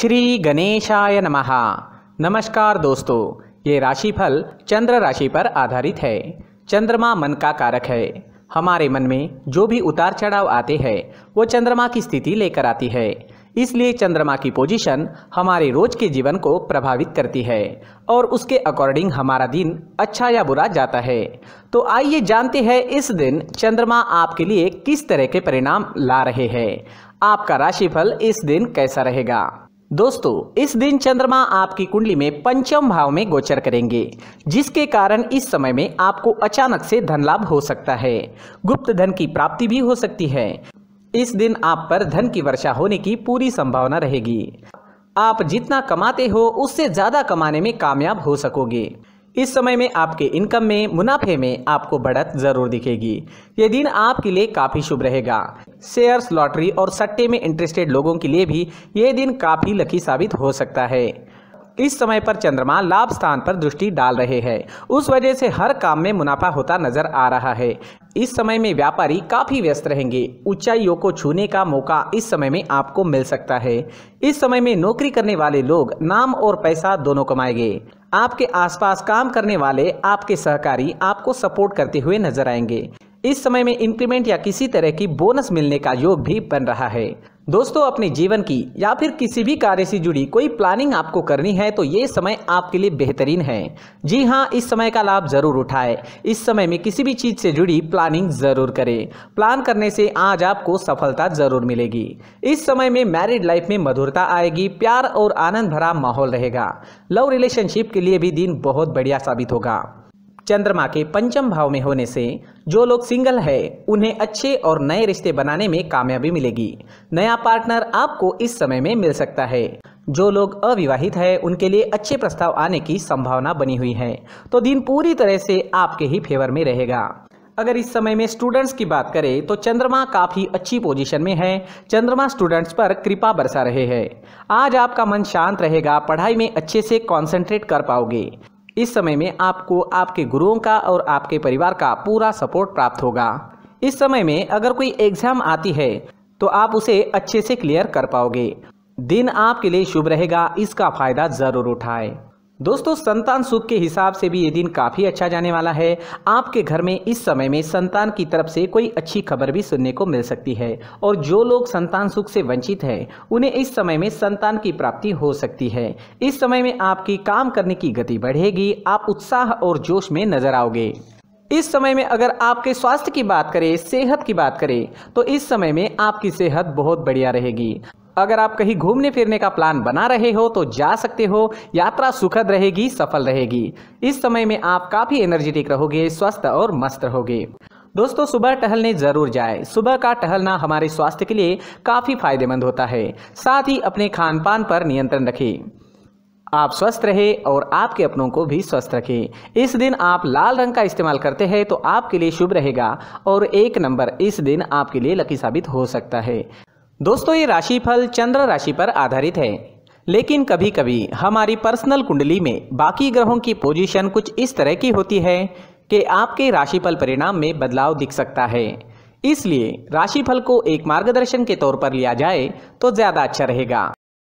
श्री गणेशाय नमः नमस्कार दोस्तों ये राशिफल चंद्र राशि पर आधारित है चंद्रमा मन का कारक है हमारे मन में जो भी उतार चढ़ाव आते हैं वो चंद्रमा की स्थिति लेकर आती है इसलिए चंद्रमा की पोजीशन हमारे रोज के जीवन को प्रभावित करती है और उसके अकॉर्डिंग हमारा दिन अच्छा या बुरा जाता है तो आइए जानते हैं इस दिन चंद्रमा आपके लिए किस तरह के परिणाम ला रहे हैं आपका राशिफल इस दिन कैसा रहेगा दोस्तों इस दिन चंद्रमा आपकी कुंडली में पंचम भाव में गोचर करेंगे जिसके कारण इस समय में आपको अचानक से धन लाभ हो सकता है गुप्त धन की प्राप्ति भी हो सकती है इस दिन आप पर धन की वर्षा होने की पूरी संभावना रहेगी आप जितना कमाते हो उससे ज़्यादा कमाने में कामयाब हो सकोगे इस समय में आपके इनकम में मुनाफे में आपको बढ़त जरूर दिखेगी ये दिन आपके लिए काफ़ी शुभ रहेगा शेयर्स लॉटरी और सट्टे में इंटरेस्टेड लोगों के लिए भी ये दिन काफ़ी लकी साबित हो सकता है इस समय पर चंद्रमा लाभ स्थान पर दृष्टि डाल रहे हैं उस वजह से हर काम में मुनाफा होता नजर आ रहा है इस समय में व्यापारी काफ़ी व्यस्त रहेंगे ऊंचाइयों को छूने का मौका इस समय में आपको मिल सकता है इस समय में नौकरी करने वाले लोग नाम और पैसा दोनों कमाएंगे आपके आसपास काम करने वाले आपके सहकारी आपको सपोर्ट करते हुए नजर आएंगे इस समय में इंक्रीमेंट या किसी तरह की बोनस मिलने का योग भी बन रहा है दोस्तों अपने जीवन की या फिर किसी भी कार्य से जुड़ी कोई प्लानिंग आपको करनी है तो ये समय आपके लिए बेहतरीन है जी हाँ इस समय का लाभ ज़रूर उठाएं इस समय में किसी भी चीज़ से जुड़ी प्लानिंग ज़रूर करें प्लान करने से आज आपको सफलता ज़रूर मिलेगी इस समय में मैरिड लाइफ में मधुरता आएगी प्यार और आनंद भरा माहौल रहेगा लव रिलेशनशिप के लिए भी दिन बहुत बढ़िया साबित होगा चंद्रमा के पंचम भाव में होने से जो लोग सिंगल है उन्हें अच्छे और नए रिश्ते बनाने में कामयाबी मिलेगी नया पार्टनर आपको इस समय में मिल सकता है जो लोग अविवाहित है उनके लिए अच्छे प्रस्ताव आने की संभावना बनी हुई है तो दिन पूरी तरह से आपके ही फेवर में रहेगा अगर इस समय में स्टूडेंट्स की बात करें तो चंद्रमा काफ़ी अच्छी पोजीशन में है चंद्रमा स्टूडेंट्स पर कृपा बरसा रहे हैं आज आपका मन शांत रहेगा पढ़ाई में अच्छे से कंसंट्रेट कर पाओगे इस समय में आपको आपके गुरुओं का और आपके परिवार का पूरा सपोर्ट प्राप्त होगा इस समय में अगर कोई एग्जाम आती है तो आप उसे अच्छे से क्लियर कर पाओगे दिन आपके लिए शुभ रहेगा इसका फायदा जरूर उठाएं दोस्तों संतान सुख के हिसाब से भी ये दिन काफ़ी अच्छा जाने वाला है आपके घर में इस समय में संतान की तरफ से कोई अच्छी खबर भी सुनने को मिल सकती है और जो लोग संतान सुख से वंचित हैं उन्हें इस समय में संतान की प्राप्ति हो सकती है इस समय में आपकी काम करने की गति बढ़ेगी आप उत्साह और जोश में नजर आओगे इस समय में अगर आपके स्वास्थ्य की बात करें सेहत की बात करें तो इस समय में आपकी सेहत बहुत बढ़िया रहेगी अगर आप कहीं घूमने फिरने का प्लान बना रहे हो तो जा सकते हो यात्रा सुखद रहेगी सफल रहेगी इस समय में आप काफ़ी एनर्जेटिक रहोगे स्वस्थ और मस्त रहोगे दोस्तों सुबह टहलने ज़रूर जाए सुबह का टहलना हमारे स्वास्थ्य के लिए काफ़ी फायदेमंद होता है साथ ही अपने खान पान पर नियंत्रण रखें आप स्वस्थ रहे और आपके अपनों को भी स्वस्थ रखें इस दिन आप लाल रंग का इस्तेमाल करते हैं तो आपके लिए शुभ रहेगा और एक नंबर इस दिन आपके लिए लकी साबित हो सकता है दोस्तों ये राशिफल चंद्र राशि पर आधारित है लेकिन कभी कभी हमारी पर्सनल कुंडली में बाकी ग्रहों की पोजीशन कुछ इस तरह की होती है कि आपके राशिफल परिणाम में बदलाव दिख सकता है इसलिए राशिफल को एक मार्गदर्शन के तौर पर लिया जाए तो ज़्यादा अच्छा रहेगा